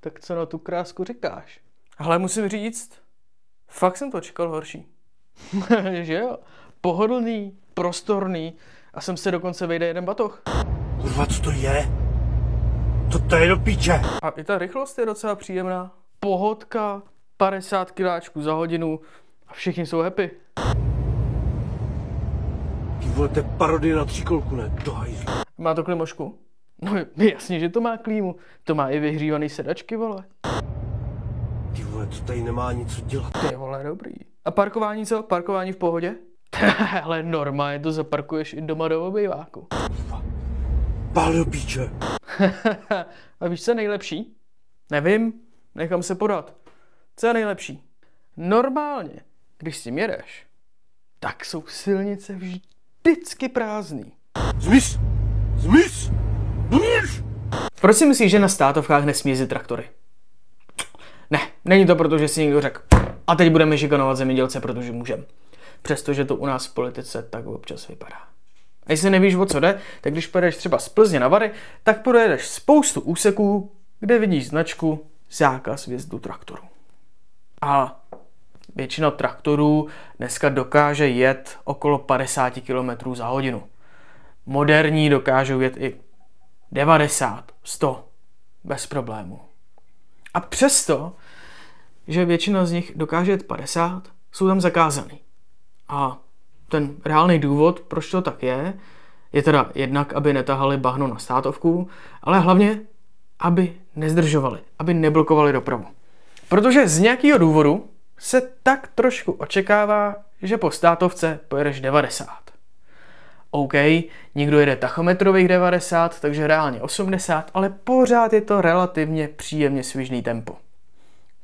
tak co na tu krásku říkáš? Ale musím říct, fakt jsem to čekal horší. že jo? Pohodlný, prostorný a sem se dokonce vejde jeden batoh. Kurva, co to je? To, to je do píče. A i ta rychlost je docela příjemná. Pohodka, 50 kiláčků za hodinu a všichni jsou happy. Ty vole, to je parodie na tříkolku, ne? Do hajzlu. Má to klimošku? No jasně, že to má klímu. To má i vyhřívaný sedačky, vole. Ty vole, to tady nemá nic dělat. Ty vole, dobrý. A parkování co? Parkování v pohodě? Ale normálně to zaparkuješ i doma do obejváku. Pálil píče. A víš, co je nejlepší? Nevím, nechám se podat. Co je nejlepší? Normálně, když si jedeš, tak jsou silnice vždycky prázdný. Zmiz! Zmiz! Proč si myslíš, že na státovkách nesmí jezdit traktory? Ne, není to proto, že si někdo řekl, a teď budeme žikanovat zemědělce, protože můžeme. Přestože to u nás v politice tak občas vypadá. A jestli nevíš, o co jde, tak když pojedeš třeba z Plzně na Vary, tak projedeš spoustu úseků, kde vidíš značku zákaz vjezdu traktoru. A většina traktorů dneska dokáže jet okolo 50 km za hodinu. Moderní dokážou jet i 90, 100, bez problému. A přesto, že většina z nich dokáže jet 50, jsou tam zakázaný. A ten reálný důvod, proč to tak je, je teda jednak, aby netahali bahno na státovku, ale hlavně, aby nezdržovali, aby neblokovali dopravu. Protože z nějakého důvodu se tak trošku očekává, že po státovce pojedeš 90. OK, někdo jede tachometrových 90, takže reálně 80, ale pořád je to relativně příjemně svižný tempo.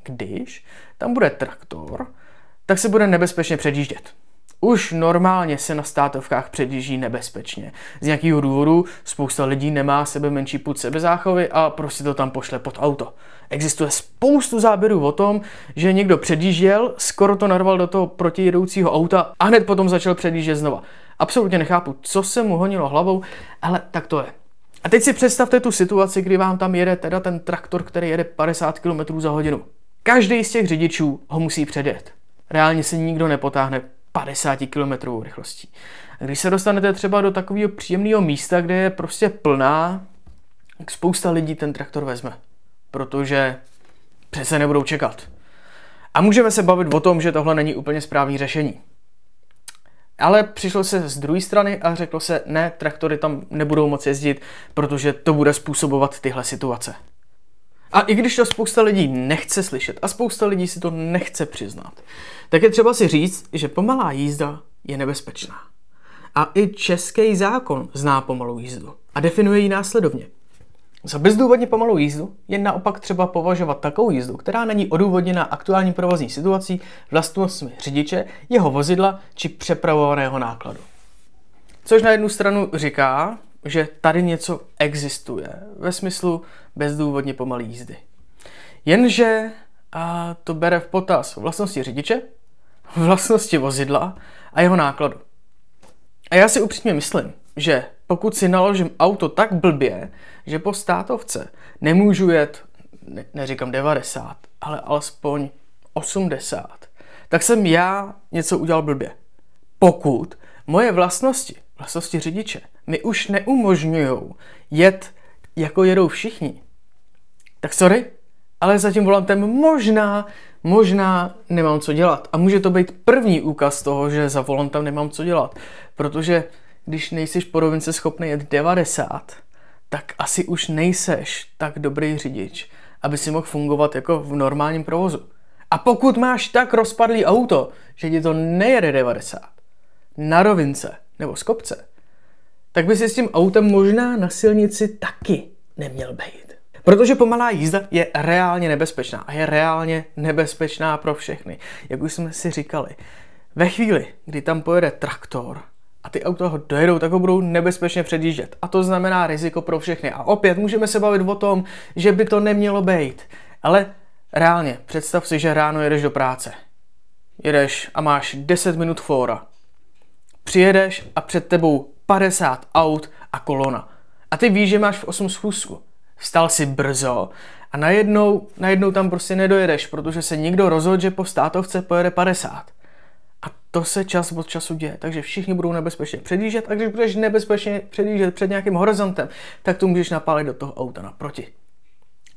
Když tam bude traktor, tak se bude nebezpečně předjíždět. Už normálně se na státovkách předjíždí nebezpečně. Z nějakého důvodu spousta lidí nemá sebe menší půd sebezáchovy a prostě to tam pošle pod auto. Existuje spoustu záběrů o tom, že někdo předjížděl, skoro to narval do toho protijedoucího auta a hned potom začal předjíždět znova. Absolutně nechápu, co se mu honilo hlavou, ale tak to je. A teď si představte tu situaci, kdy vám tam jede teda ten traktor, který jede 50 km za hodinu. Každý z těch řidičů ho musí předjet. Reálně se nikdo nepotáhne 50 km rychlostí. A když se dostanete třeba do takového příjemného místa, kde je prostě plná, tak spousta lidí ten traktor vezme. Protože přece nebudou čekat. A můžeme se bavit o tom, že tohle není úplně správné řešení. Ale přišlo se z druhé strany a řeklo se, ne, traktory tam nebudou moc jezdit, protože to bude způsobovat tyhle situace. A i když to spousta lidí nechce slyšet a spousta lidí si to nechce přiznat, tak je třeba si říct, že pomalá jízda je nebezpečná. A i český zákon zná pomalou jízdu a definuje ji následovně. Za bezdůvodně pomalou jízdu je naopak třeba považovat takovou jízdu, která není odůvodněna aktuální provozní situací, vlastnostmi řidiče, jeho vozidla či přepravovaného nákladu. Což na jednu stranu říká, že tady něco existuje ve smyslu bezdůvodně pomalé jízdy. Jenže a to bere v potaz vlastnosti řidiče, vlastnosti vozidla a jeho nákladu. A já si upřímně myslím, že pokud si naložím auto tak blbě, že po státovce nemůžu jet, ne, neříkám 90, ale alespoň 80, tak jsem já něco udělal blbě. Pokud moje vlastnosti, vlastnosti řidiče, mi už neumožňují jet, jako jedou všichni, tak sorry, ale za tím volantem možná, možná nemám co dělat. A může to být první úkaz toho, že za volantem nemám co dělat, protože když nejsiš po rovince schopný jet 90, tak asi už nejseš tak dobrý řidič, aby si mohl fungovat jako v normálním provozu. A pokud máš tak rozpadlý auto, že ti to nejede 90, na rovince nebo z kopce, tak by si s tím autem možná na silnici taky neměl být. Protože pomalá jízda je reálně nebezpečná a je reálně nebezpečná pro všechny. Jak už jsme si říkali, ve chvíli, kdy tam pojede traktor, a ty auta ho dojedou, tak ho budou nebezpečně předjíždět. A to znamená riziko pro všechny. A opět můžeme se bavit o tom, že by to nemělo být. Ale reálně, představ si, že ráno jedeš do práce. Jedeš a máš 10 minut fóra. Přijedeš a před tebou 50 aut a kolona. A ty víš, že máš v 8 schůzku. Vstal si brzo a najednou, najednou tam prostě nedojedeš, protože se někdo rozhodl, že po státovce pojede 50 to se čas od času děje, takže všichni budou nebezpečně předjíždět a když budeš nebezpečně předjíždět před nějakým horizontem, tak to můžeš napálit do toho auta naproti.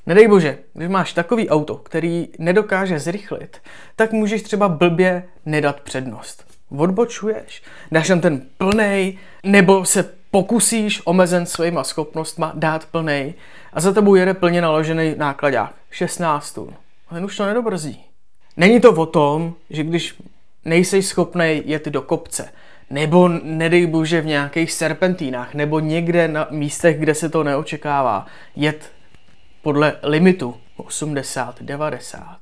Nedej bože, když máš takový auto, který nedokáže zrychlit, tak můžeš třeba blbě nedat přednost. Odbočuješ, dáš tam ten plnej, nebo se pokusíš omezen svýma schopnostma dát plnej a za tebou jede plně naložený nákladák, 16 tun. Ale už to nedobrzí. Není to o tom, že když nejseš schopný jet do kopce. Nebo nedej bože v nějakých serpentínách, nebo někde na místech, kde se to neočekává. Jet podle limitu 80, 90.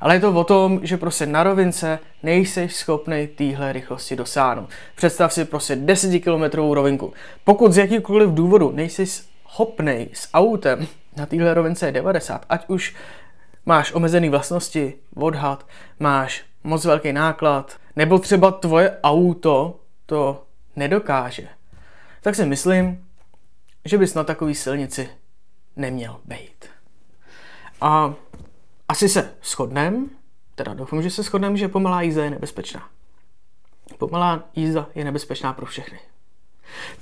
Ale je to o tom, že prostě na rovince nejseš schopný téhle rychlosti dosáhnout. Představ si prostě 10 km rovinku. Pokud z jakýkoliv důvodu nejsi schopný s autem na téhle rovince 90, ať už máš omezené vlastnosti, odhad, máš moc velký náklad, nebo třeba tvoje auto to nedokáže, tak si myslím, že bys na takové silnici neměl být. A asi se shodnem, teda doufám, že se shodnem, že pomalá jízda je nebezpečná. Pomalá jízda je nebezpečná pro všechny.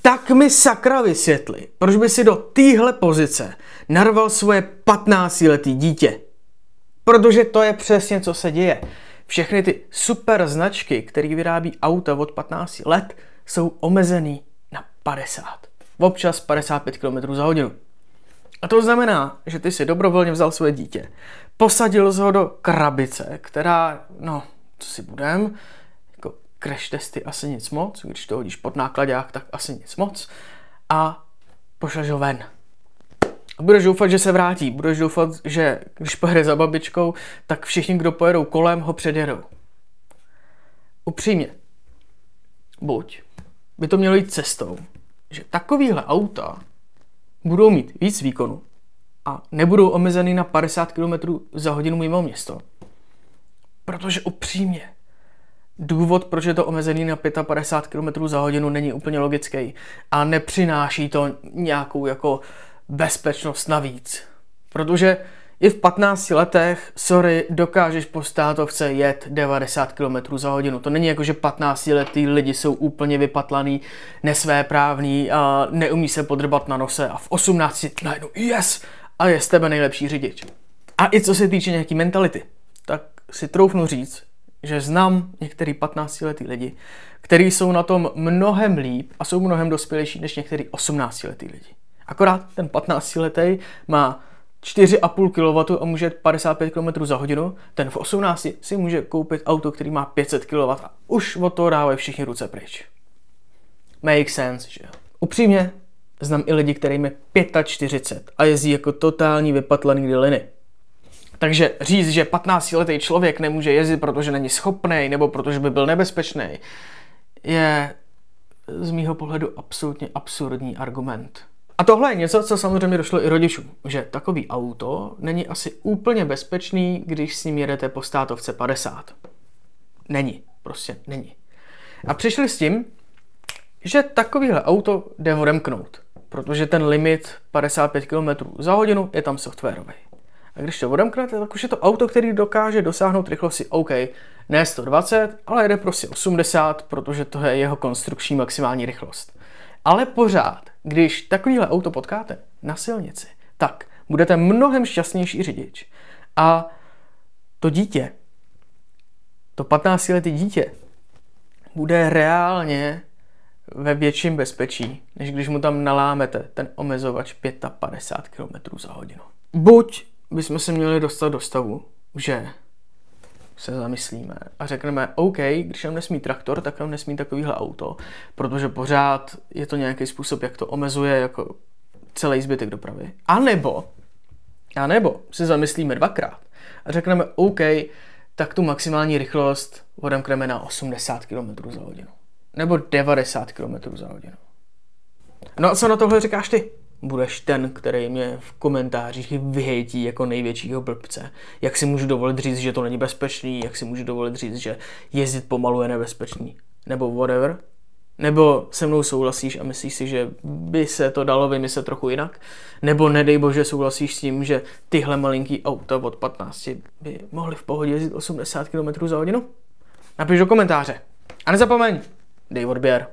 Tak mi sakra vysvětli, proč by si do téhle pozice narval svoje 15-letý dítě. Protože to je přesně, co se děje. Všechny ty super značky, které vyrábí auta od 15 let, jsou omezený na 50. Občas 55 km za hodinu. A to znamená, že ty si dobrovolně vzal své dítě, posadil ho do krabice, která, no, co si budem, jako crash testy asi nic moc, když to hodíš pod nákladák, tak asi nic moc, a pošleš ho ven budeš doufat, že se vrátí. Budeš doufat, že když pojede za babičkou, tak všichni, kdo pojedou kolem, ho předjedou. Upřímně, buď by to mělo jít cestou, že takovýhle auta budou mít víc výkonu a nebudou omezeny na 50 km za hodinu mimo město. Protože upřímně, důvod, proč je to omezený na 55 km za hodinu, není úplně logický a nepřináší to nějakou jako bezpečnost navíc. Protože i v 15 letech, sorry, dokážeš po státovce jet 90 km za hodinu. To není jako, že 15 letý lidi jsou úplně vypatlaný, nesvéprávní a neumí se podrbat na nose a v 18 najednou yes a je z tebe nejlepší řidič. A i co se týče nějaký mentality, tak si troufnu říct, že znám některý 15 letý lidi, kteří jsou na tom mnohem líp a jsou mnohem dospělejší než některý 18 letý lidi. Akorát ten 15-letý má 4,5 kW a může 55 km za hodinu, ten v 18 si může koupit auto, který má 500 kW a už od toho dávají všichni ruce pryč. Make sense, že jo? Upřímně, znám i lidi, kterým je 45 a jezdí jako totální vypatlaný diliny. Takže říct, že 15-letý člověk nemůže jezdit, protože není schopný nebo protože by byl nebezpečný, je z mýho pohledu absolutně absurdní argument. A tohle je něco, co samozřejmě došlo i rodičům, že takový auto není asi úplně bezpečný, když s ním jedete po státovce 50. Není, prostě není. A přišli s tím, že takovýhle auto jde odemknout, protože ten limit 55 km za hodinu je tam softwarový. A když to odemknete, tak už je to auto, který dokáže dosáhnout rychlosti OK, ne 120, ale jede prostě 80, protože to je jeho konstrukční maximální rychlost. Ale pořád když takovýhle auto potkáte na silnici, tak budete mnohem šťastnější řidič. A to dítě, to 15-letý dítě, bude reálně ve větším bezpečí, než když mu tam nalámete ten omezovač 55 km za hodinu. Buď bychom se měli dostat do stavu, že se zamyslíme a řekneme, OK, když nám nesmí traktor, tak nám nesmí takovýhle auto, protože pořád je to nějaký způsob, jak to omezuje jako celý zbytek dopravy. A nebo, a nebo se zamyslíme dvakrát a řekneme, OK, tak tu maximální rychlost odemkneme na 80 km za hodinu. Nebo 90 km za hodinu. No a co na tohle říkáš ty? budeš ten, který mě v komentářích vyhejtí jako největšího blbce. Jak si můžu dovolit říct, že to není bezpečný, jak si můžu dovolit říct, že jezdit pomalu je nebezpečný. Nebo whatever. Nebo se mnou souhlasíš a myslíš si, že by se to dalo vymyslet trochu jinak? Nebo nedej bože souhlasíš s tím, že tyhle malinký auta od 15 by mohly v pohodě jezdit 80 km za hodinu? Napiš do komentáře. A nezapomeň, dej odběr.